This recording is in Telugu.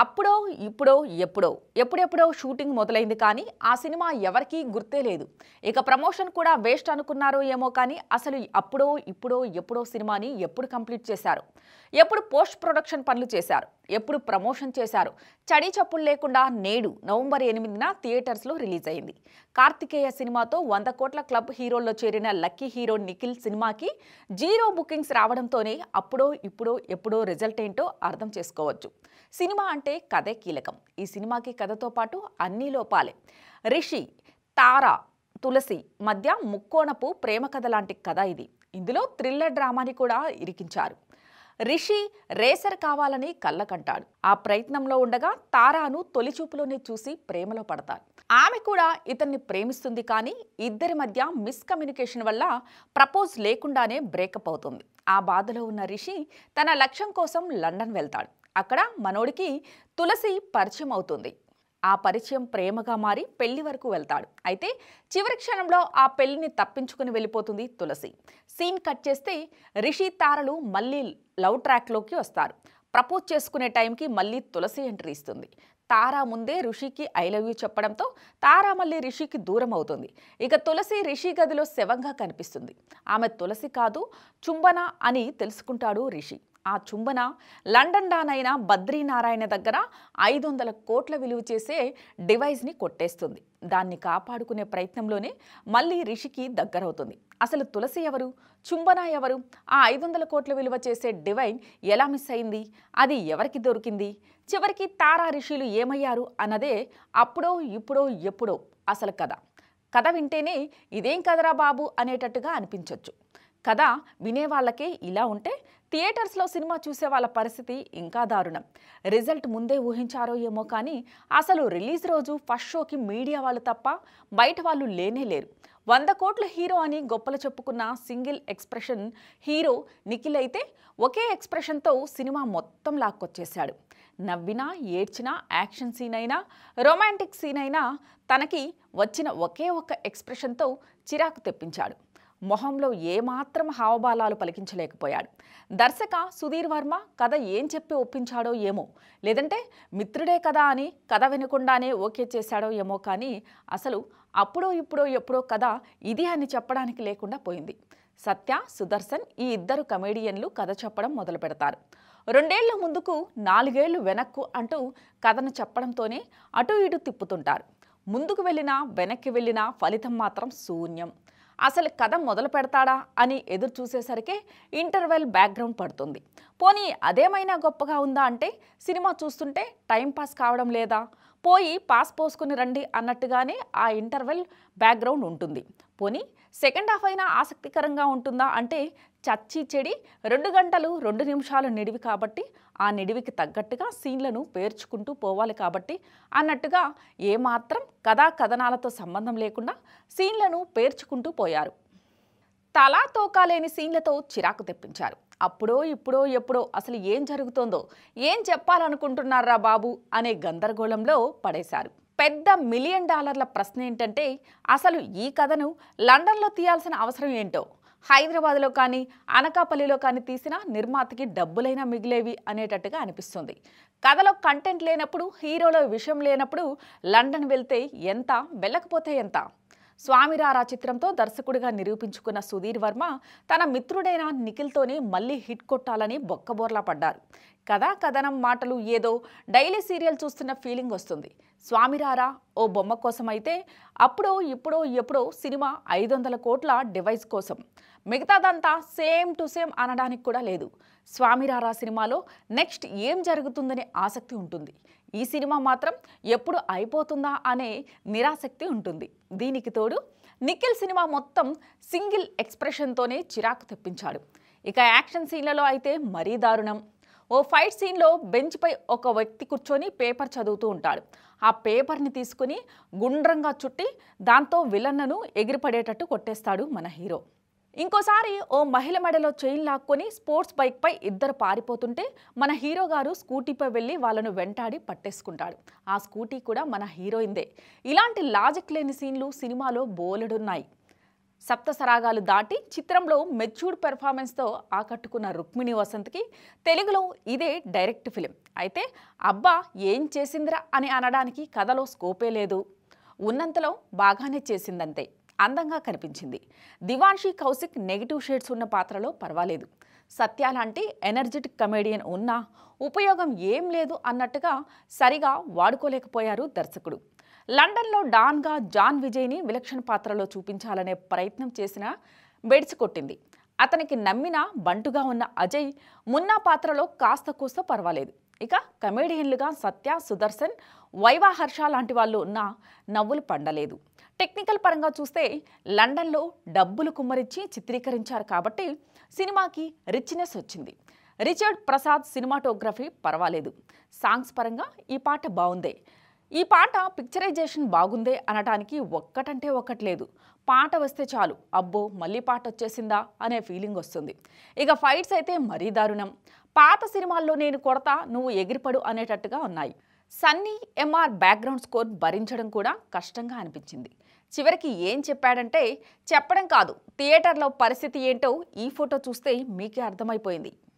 అప్పుడో ఇప్పుడో ఎప్పుడో ఎప్పుడెప్పుడో షూటింగ్ మొదలైంది కానీ ఆ సినిమా ఎవరికీ గుర్తే లేదు ఇక ప్రమోషన్ కూడా వేస్ట్ అనుకున్నారో ఏమో కానీ అసలు అప్పుడో ఇప్పుడో ఎప్పుడో సినిమాని ఎప్పుడు కంప్లీట్ చేశారు ఎప్పుడు పోస్ట్ ప్రొడక్షన్ పనులు చేశారు ఎప్పుడు ప్రమోషన్ చేశారు చడి చప్పులు లేకుండా నేడు నవంబర్ ఎనిమిదిన థియేటర్స్లో రిలీజ్ అయింది కార్తికేయ సినిమాతో వంద కోట్ల క్లబ్ హీరోల్లో చేరిన లక్కీ హీరో నిఖిల్ సినిమాకి జీరో బుకింగ్స్ రావడంతోనే అప్పుడో ఇప్పుడో ఎప్పుడో రిజల్ట్ ఏంటో అర్థం చేసుకోవచ్చు సినిమా అంటే కథే కీలకం ఈ సినిమాకి కథతో పాటు అన్ని లోపాలే రిషి తారా తులసి మధ్య ముక్కోణపు ప్రేమ కథ లాంటి కథ ఇది ఇందులో థ్రిల్లర్ డ్రామాని కూడా ఇరికించారు రిషి రేసర్ కావాలని కళ్ళకంటాడు ఆ ప్రయత్నంలో ఉండగా తారాను తొలిచూపులోనే చూసి ప్రేమలో పడతాడు ఆమె కూడా ఇతన్ని ప్రేమిస్తుంది కానీ ఇద్దరి మధ్య మిస్కమ్యూనికేషన్ వల్ల ప్రపోజ్ లేకుండానే బ్రేకప్ అవుతుంది ఆ బాధలో ఉన్న రిషి తన లక్ష్యం కోసం లండన్ వెళ్తాడు అక్కడ మనోడికి తులసి పరిచయం అవుతుంది ఆ పరిచయం ప్రేమగా మారి పెళ్లి వరకు వెళ్తాడు అయితే చివరి క్షణంలో ఆ పెళ్లిని తప్పించుకుని వెళ్ళిపోతుంది తులసి సీన్ కట్ చేస్తే రిషి తారలు మళ్ళీ లవ్ ట్రాక్లోకి వస్తారు ప్రపోజ్ చేసుకునే టైంకి మళ్ళీ తులసి ఎంట్రీ ఇస్తుంది తారా ముందే రిషికి ఐ లవ్ యూ చెప్పడంతో తారా మళ్ళీ రిషికి దూరం అవుతుంది ఇక తులసి రిషి గదిలో శవంగా కనిపిస్తుంది ఆమె తులసి కాదు చుంబన అని తెలుసుకుంటాడు రిషి ఆ చుంబన లండన్ డానైన బద్రీనారాయణ దగ్గర ఐదు వందల కోట్ల విలువ చేసే డివైజ్ని కొట్టేస్తుంది దాన్ని కాపాడుకునే ప్రయత్నంలోనే మళ్ళీ రిషికి దగ్గరవుతుంది అసలు తులసి ఎవరు చుంబన ఎవరు ఆ ఐదు వందల కోట్ల విలువ చేసే డివైన్ ఎలా మిస్ అయింది అది ఎవరికి దొరికింది చివరికి తారా రిషిలు ఏమయ్యారు అన్నదే అప్పుడో ఇప్పుడో ఎప్పుడో అసలు కథ కథ వింటేనే ఇదేం కదరా బాబు అనేటట్టుగా అనిపించవచ్చు కథ వినేవాళ్ళకే ఇలా ఉంటే థియేటర్స్లో సినిమా చూసే వాళ్ళ పరిస్థితి ఇంకా దారుణం రిజల్ట్ ముందే ఊహించారో ఏమో కానీ అసలు రిలీజ్ రోజు ఫస్ట్ షోకి మీడియా వాళ్ళు తప్ప బయట వాళ్ళు లేనే లేరు వంద కోట్ల హీరో అని గొప్పలు చెప్పుకున్న సింగిల్ ఎక్స్ప్రెషన్ హీరో నిఖిల్ అయితే ఒకే ఎక్స్ప్రెషన్తో సినిమా మొత్తం లాక్కొచ్చేశాడు నవ్వినా ఏడ్చినా యాక్షన్ సీన్ అయినా రొమాంటిక్ సీన్ అయినా తనకి వచ్చిన ఒకే ఒక్క ఎక్స్ప్రెషన్తో చిరాకు తెప్పించాడు మొహంలో ఏమాత్రం హావభావాలు పలికించలేకపోయాడు దర్శక సుధీర్ వర్మ కథ ఏం చెప్పి ఒప్పించాడో ఏమో లేదంటే మిత్రుడే కదా అని కథ వినకుండానే ఓకే చేశాడో ఏమో కానీ అసలు అప్పుడో ఇప్పుడో ఎప్పుడో కథ ఇది అని చెప్పడానికి లేకుండా పోయింది సత్య సుదర్శన్ ఈ ఇద్దరు కమేడియన్లు కథ చెప్పడం మొదలు పెడతారు రెండేళ్ల ముందుకు నాలుగేళ్లు వెనక్కు అంటూ కథను చెప్పడంతోనే అటు ఇటు తిప్పుతుంటారు ముందుకు వెళ్ళినా వెనక్కి వెళ్ళినా ఫలితం మాత్రం శూన్యం అసలు కథ మొదలు పెడతాడా అని ఎదురు చూసేసరికి ఇంటర్వెల్ బ్యాక్గ్రౌండ్ పడుతుంది పోనీ అదేమైనా గొప్పగా ఉందా అంటే సినిమా చూస్తుంటే టైంపాస్ కావడం లేదా పోయి పాస్ పోసుకుని రండి అన్నట్టుగానే ఆ ఇంటర్వెల్ బ్యాక్గ్రౌండ్ ఉంటుంది పోనీ సెకండ్ హాఫ్ అయినా ఆసక్తికరంగా ఉంటుందా అంటే చచ్చి చెడి రెండు గంటలు రెండు నిమిషాలు నిడివి కాబట్టి ఆ నిడివికి తగ్గట్టుగా సీన్లను పేర్చుకుంటూ పోవాలి కాబట్టి అన్నట్టుగా ఏమాత్రం కథా కథనాలతో సంబంధం లేకుండా సీన్లను పేర్చుకుంటూ పోయారు తలా తోకాలేని సీన్లతో చిరాకు తెప్పించారు అప్పుడో ఇప్పుడో ఎప్పుడో అసలు ఏం జరుగుతోందో ఏం చెప్పాలనుకుంటున్నారా బాబు అనే గందరగోళంలో పడేశారు పెద్ద మిలియన్ డాలర్ల ప్రశ్న ఏంటంటే అసలు ఈ కథను లండన్లో తీయాల్సిన అవసరం ఏంటో హైదరాబాద్లో కానీ అనకాపల్లిలో కానీ తీసిన నిర్మాతకి డబ్బులైనా మిగిలేవి అనేటట్టుగా అనిపిస్తుంది కథలో కంటెంట్ లేనప్పుడు హీరోలో విషయం లేనప్పుడు లండన్ వెళ్తే ఎంత వెళ్ళకపోతే ఎంత స్వామిరారా చిత్రంతో దర్శకుడిగా నిరూపించుకున్న సుధీర్ వర్మ తన మిత్రుడైన నిఖిల్తోనే మళ్ళీ హిట్ కొట్టాలని బొక్కబోర్లా పడ్డారు కథా కథనం మాటలు ఏదో డైలీ సీరియల్ చూస్తున్న ఫీలింగ్ వస్తుంది స్వామిరారా ఓ బొమ్మ కోసం అయితే అప్పుడో ఇప్పుడో ఎప్పుడో సినిమా ఐదు వందల కోట్ల డివైస్ కోసం మిగతాదంతా సేమ్ టు సేమ్ అనడానికి కూడా లేదు స్వామిరారా సినిమాలో నెక్స్ట్ ఏం జరుగుతుందనే ఆసక్తి ఉంటుంది ఈ సినిమా మాత్రం ఎప్పుడు అయిపోతుందా అనే నిరాసక్తి ఉంటుంది దీనికి తోడు నిఖిల్ సినిమా మొత్తం సింగిల్ ఎక్స్ప్రెషన్తోనే చిరాకు తెప్పించాడు ఇక యాక్షన్ సీన్లలో అయితే మరీ దారుణం ఓ ఫైట్ సీన్లో బెంచ్పై ఒక వ్యక్తి కూర్చొని పేపర్ చదువుతూ ఉంటాడు ఆ పేపర్ని తీసుకుని గుండ్రంగా చుట్టి దాంతో విలన్నను ఎగిరిపడేటట్టు కొట్టేస్తాడు మన హీరో ఇంకోసారి ఓ మహిళ మెడలో చైన్ లాక్కొని స్పోర్ట్స్ బైక్పై ఇద్దరు పారిపోతుంటే మన హీరో గారు స్కూటీపై వెళ్ళి వాళ్ళను వెంటాడి పట్టేసుకుంటాడు ఆ స్కూటీ కూడా మన హీరోయిందే ఇలాంటి లాజిక్ లేని సీన్లు సినిమాలో బోలెడున్నాయి సప్తసరాగాలు దాటి చిత్రంలో మెచ్యూర్డ్ పెర్ఫార్మెన్స్తో ఆకట్టుకున్న రుక్మిణి వసంత్కి తెలుగులో ఇదే డైరెక్ట్ ఫిలిం అయితే అబ్బా ఏం చేసిందిరా అని అనడానికి కథలో స్కోపే లేదు ఉన్నంతలో బాగానే చేసిందంతే అందంగా కనిపించింది దివాన్షి కౌశిక్ నెగిటివ్ షేడ్స్ ఉన్న పాత్రలో పర్వాలేదు సత్య లాంటి ఎనర్జెటిక్ కమేడియన్ ఉన్నా ఉపయోగం ఏం లేదు అన్నట్టుగా సరిగా వాడుకోలేకపోయారు దర్శకుడు లండన్లో డాన్గా జాన్ విజయ్ని విలక్షణ పాత్రలో చూపించాలనే ప్రయత్నం చేసిన బెడిచికొట్టింది అతనికి నమ్మిన బంటుగా ఉన్న అజయ్ మున్నా పాత్రలో కాస్త కూస్త పర్వాలేదు ఇక కమేడియన్లుగా సత్య సుదర్శన్ వైవా హర్ష లాంటి వాళ్ళు ఉన్నా నవ్వులు పండలేదు టెక్నికల్ పరంగా చూస్తే లండన్లో డబ్బులు కుమ్మరించి చిత్రీకరించారు కాబట్టి సినిమాకి రిచ్నెస్ వచ్చింది రిచర్డ్ ప్రసాద్ సినిమాటోగ్రఫీ పర్వాలేదు సాంగ్స్ పరంగా ఈ పాట బాగుందే ఈ పాట పిక్చరైజేషన్ బాగుందే అనటానికి ఒక్కటంటే ఒక్కట్లేదు పాట వస్తే చాలు అబ్బో మళ్ళీ పాట వచ్చేసిందా అనే ఫీలింగ్ వస్తుంది ఇక ఫైట్స్ అయితే మరీ దారుణం పాత సినిమాల్లో నేను కొడత నువ్వు ఎగిరిపడు అనేటట్టుగా ఉన్నాయి సన్నీ ఎంఆర్ బ్యాక్గ్రౌండ్ స్కోర్ భరించడం కూడా కష్టంగా అనిపించింది చివరికి ఏం చెప్పాడంటే చెప్పడం కాదు థియేటర్లో పరిస్థితి ఏంటో ఈ ఫోటో చూస్తే మీకే అర్థమైపోయింది